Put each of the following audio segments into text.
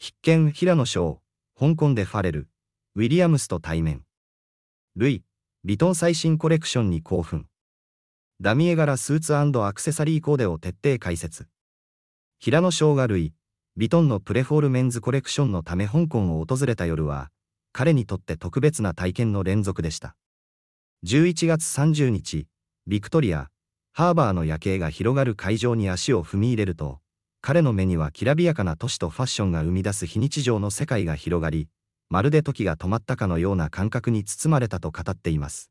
必見平野翔、香港でファレル、ウィリアムスと対面。ルイ、リトン最新コレクションに興奮。ダミエ柄スーツアクセサリーコーデを徹底解説。平野翔がルイ、ヴィトンのプレフォールメンズコレクションのため香港を訪れた夜は、彼にとって特別な体験の連続でした。11月30日、ビクトリア、ハーバーの夜景が広がる会場に足を踏み入れると、彼の目にはきらびやかな都市とファッションが生み出す非日常の世界が広がり、まるで時が止まったかのような感覚に包まれたと語っています。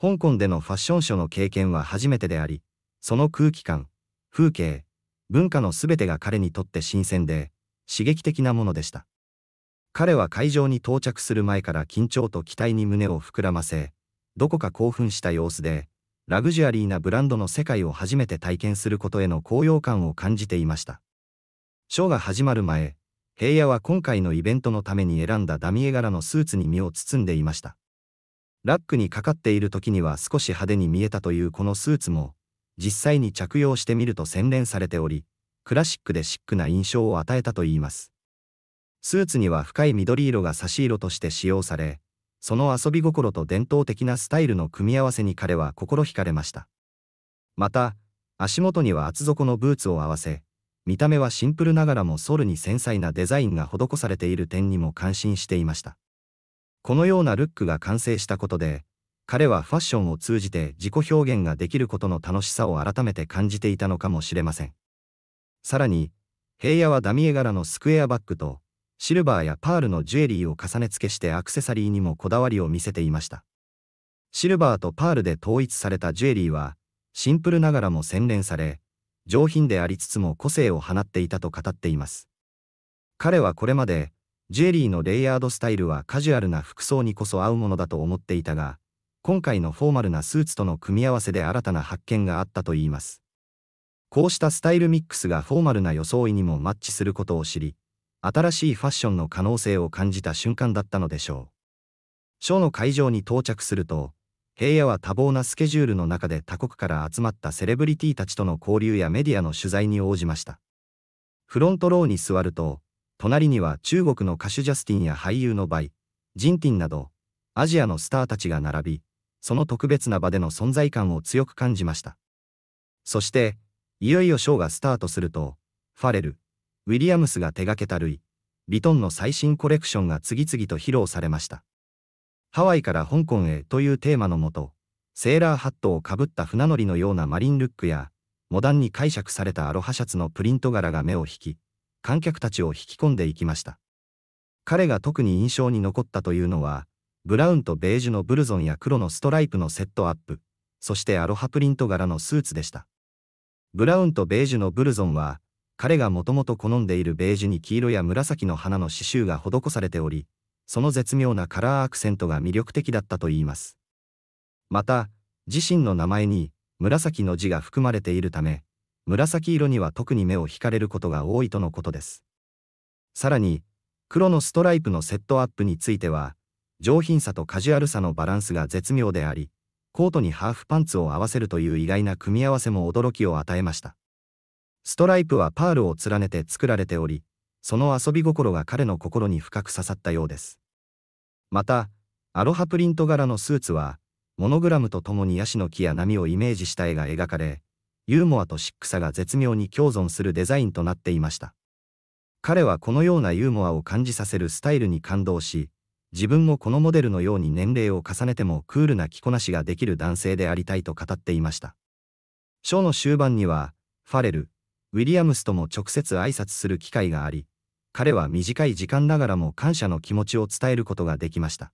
香港でのファッションショーの経験は初めてであり、その空気感、風景、文化のすべてが彼にとって新鮮で、刺激的なものでした。彼は会場に到着する前から緊張と期待に胸を膨らませ、どこか興奮した様子で、ラグジュアリーなブランドの世界を初めて体験することへの高揚感を感じていました。ショーが始まる前、平野は今回のイベントのために選んだダミエ柄のスーツに身を包んでいました。ラックにかかっている時には少し派手に見えたというこのスーツも、実際に着用してみると洗練されており、クラシックでシックな印象を与えたといいます。スーツには深い緑色が差し色として使用され、その遊び心と伝統的なスタイルの組み合わせに彼は心惹かれました。また、足元には厚底のブーツを合わせ、見た目はシンプルながらもソルに繊細なデザインが施されている点にも感心していました。このようなルックが完成したことで、彼はファッションを通じて自己表現ができることの楽しさを改めて感じていたのかもしれません。さらに、平野はダミエ柄のスクエアバッグとシルバーやパールのジュエリーを重ね付けしてアクセサリーにもこだわりを見せていました。シルバーとパールで統一されたジュエリーは、シンプルながらも洗練され、上品でありつつも個性を放っていたと語っています。彼はこれまで、ジュエリーのレイヤードスタイルはカジュアルな服装にこそ合うものだと思っていたが、今回のフォーマルなスーツとの組み合わせで新たな発見があったといいます。こうしたスタイルミックスがフォーマルな装いにもマッチすることを知り、新しいファッションの可能性を感じた瞬間だったのでしょう。ショーの会場に到着すると、平野は多忙なスケジュールの中で他国から集まったセレブリティたちとの交流やメディアの取材に応じました。フロントローに座ると、隣には中国の歌手ジャスティンや俳優のバイ、ジンティンなど、アジアのスターたちが並び、その特別な場での存在感を強く感じました。そして、いよいよショーがスタートすると、ファレル、ウィリアムスが手掛けた類、ィトンの最新コレクションが次々と披露されました。ハワイから香港へというテーマのもと、セーラーハットをかぶった船乗りのようなマリンルックや、モダンに解釈されたアロハシャツのプリント柄が目を引き、観客たちを引き込んでいきました。彼が特に印象に残ったというのは、ブラウンとベージュのブルゾンや黒のストライプのセットアップ、そしてアロハプリント柄のスーツでした。ブラウンとベージュのブルゾンは、彼がもともと好んでいるベージュに黄色や紫の花の刺繍が施されており、その絶妙なカラーアクセントが魅力的だったといいます。また、自身の名前に紫の字が含まれているため、紫色には特に目を惹かれることが多いとのことです。さらに、黒のストライプのセットアップについては、上品さとカジュアルさのバランスが絶妙であり、コートにハーフパンツを合わせるという意外な組み合わせも驚きを与えました。ストライプはパールを連ねて作られており、その遊び心が彼の心に深く刺さったようです。また、アロハプリント柄のスーツは、モノグラムとともにヤシの木や波をイメージした絵が描かれ、ユーモアとシックさが絶妙に共存するデザインとなっていました。彼はこのようなユーモアを感じさせるスタイルに感動し、自分もこのモデルのように年齢を重ねてもクールな着こなしができる男性でありたいと語っていました。ショーの終盤には、ファレル、ウィリアムスとも直接挨拶する機会があり、彼は短い時間ながらも感謝の気持ちを伝えることができました。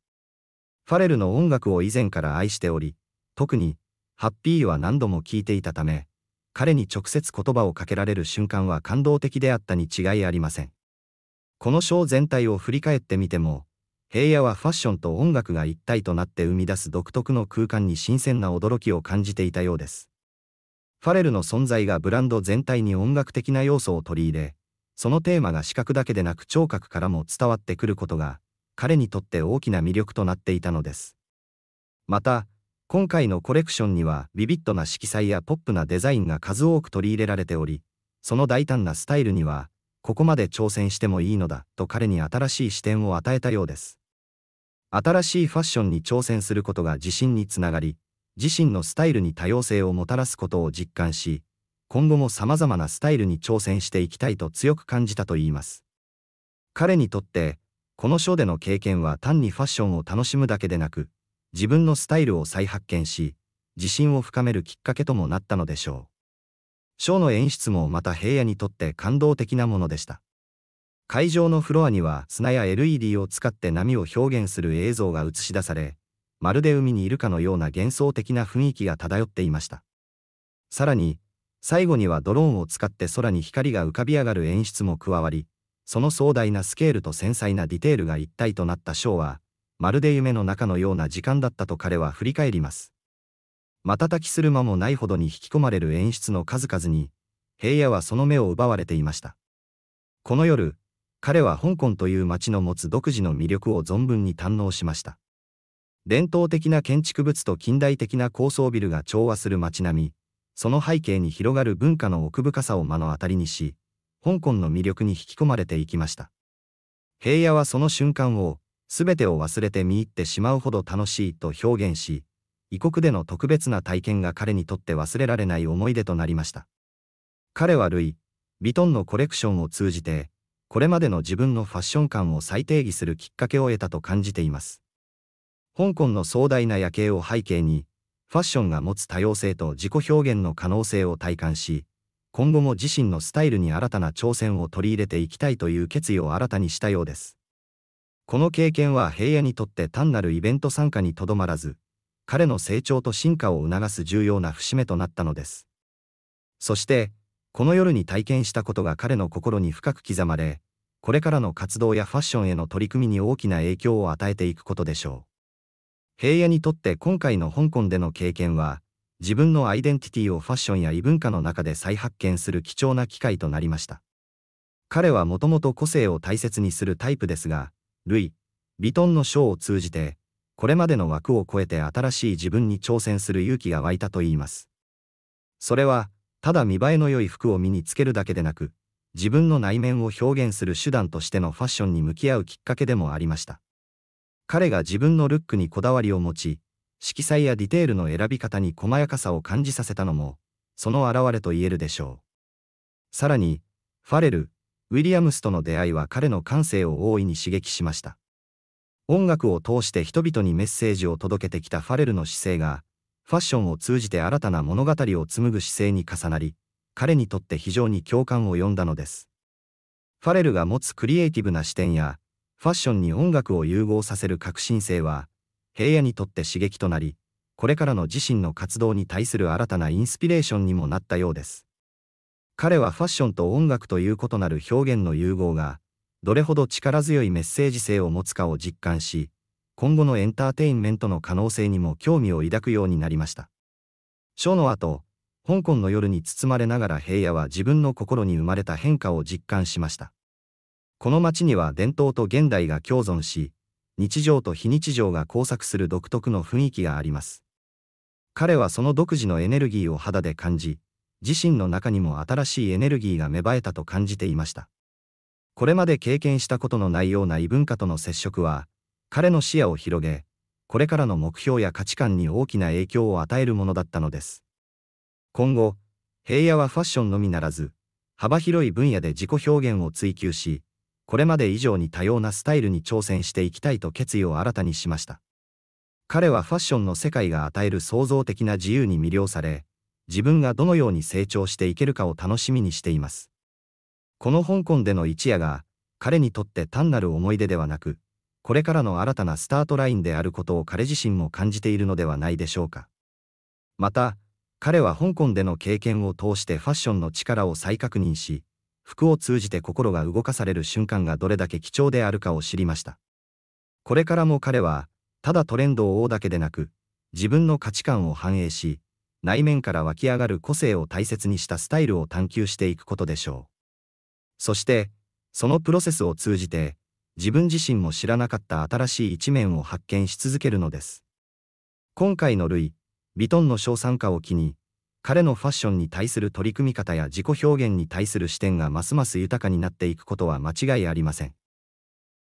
ファレルの音楽を以前から愛しており、特に、ハッピーは何度も聴いていたため、彼に直接言葉をかけられる瞬間は感動的であったに違いありません。この章全体を振り返ってみても、平野はファッションと音楽が一体となって生み出す独特の空間に新鮮な驚きを感じていたようです。ファレルの存在がブランド全体に音楽的な要素を取り入れ、そのテーマが視覚だけでなく聴覚からも伝わってくることが、彼にとって大きな魅力となっていたのです。また、今回のコレクションにはビビッドな色彩やポップなデザインが数多く取り入れられており、その大胆なスタイルには、ここまで挑戦してもいいのだと彼に新しい視点を与えたようです。新しいファッションに挑戦することが自信につながり、自身のスタイルに多様性をもたらすことを実感し、今後も様々なスタイルに挑戦していきたいと強く感じたといいます。彼にとって、この書での経験は単にファッションを楽しむだけでなく、自分のスタイルを再発見し、自信を深めるきっかけともなったのでしょう。ショーの演出もまた平野にとって感動的なものでした。会場のフロアには砂や LED を使って波を表現する映像が映し出され、まるで海にいるかのような幻想的な雰囲気が漂っていました。さらに、最後にはドローンを使って空に光が浮かび上がる演出も加わり、その壮大なスケールと繊細なディテールが一体となったショーは、まるで夢の中のような時間だったと彼は振り返ります。瞬きする間もないほどに引き込まれる演出の数々に、平野はその目を奪われていました。この夜、彼は香港という街の持つ独自の魅力を存分に堪能しました。伝統的な建築物と近代的な高層ビルが調和する街並み、その背景に広がる文化の奥深さを目の当たりにし、香港の魅力に引き込まれていきました。平野はその瞬間を、すべてを忘れて見入ってしまうほど楽しいと表現し、異国での特別な体験が彼にとって忘れられない思い出となりました。彼はルイ・ヴィトンのコレクションを通じて、これまでの自分のファッション感を再定義するきっかけを得たと感じています。香港の壮大な夜景を背景に、ファッションが持つ多様性と自己表現の可能性を体感し、今後も自身のスタイルに新たな挑戦を取り入れていきたいという決意を新たにしたようです。この経験は平野にとって単なるイベント参加にとどまらず、彼の成長と進化を促す重要な節目となったのです。そして、この夜に体験したことが彼の心に深く刻まれ、これからの活動やファッションへの取り組みに大きな影響を与えていくことでしょう。平野にとって今回の香港での経験は、自分のアイデンティティをファッションや異文化の中で再発見する貴重な機会となりました。彼はもともと個性を大切にするタイプですが、ルイ・ヴィトンのショーを通じて、これまでの枠を超えて新しい自分に挑戦する勇気が湧いたといいます。それは、ただ見栄えの良い服を身につけるだけでなく、自分の内面を表現する手段としてのファッションに向き合うきっかけでもありました。彼が自分のルックにこだわりを持ち、色彩やディテールの選び方に細やかさを感じさせたのも、その表れと言えるでしょう。さらに、ファレル、ウィリアムスとの出会いは彼の感性を大いに刺激しました。音楽を通して人々にメッセージを届けてきたファレルの姿勢が、ファッションを通じて新たな物語を紡ぐ姿勢に重なり、彼にとって非常に共感を呼んだのです。ファレルが持つクリエイティブな視点や、ファッションに音楽を融合させる革新性は、平野にとって刺激となり、これからの自身の活動に対する新たなインスピレーションにもなったようです。彼はファッションと音楽という異なる表現の融合が、どれほど力強いメッセージ性を持つかを実感し、今後のエンターテインメントの可能性にも興味を抱くようになりました。ショーの後、香港の夜に包まれながら平野は自分の心に生まれた変化を実感しました。この町には伝統と現代が共存し、日常と非日常が交錯する独特の雰囲気があります。彼はその独自のエネルギーを肌で感じ、自身の中にも新しいエネルギーが芽生えたと感じていました。これまで経験したことのないような異文化との接触は、彼の視野を広げ、これからの目標や価値観に大きな影響を与えるものだったのです。今後、平野はファッションのみならず、幅広い分野で自己表現を追求し、これまで以上に多様なスタイルに挑戦していきたいと決意を新たにしました。彼はファッションの世界が与える創造的な自由に魅了され、自分がどのように成長していけるかを楽しみにしています。この香港での一夜が、彼にとって単なる思い出ではなく、これからの新たなスタートラインであることを彼自身も感じているのではないでしょうか。また、彼は香港での経験を通してファッションの力を再確認し、服を通じて心が動かされる瞬間がどれだけ貴重であるかを知りました。これからも彼は、ただトレンドを追うだけでなく、自分の価値観を反映し、内面から湧き上がる個性を大切にしたスタイルを探求していくことでしょう。そして、そのプロセスを通じて、自分自身も知らなかった新しい一面を発見し続けるのです。今回のルイ・ヴィトンの賞賛歌を機に、彼のファッションに対する取り組み方や自己表現に対する視点がますます豊かになっていくことは間違いありません。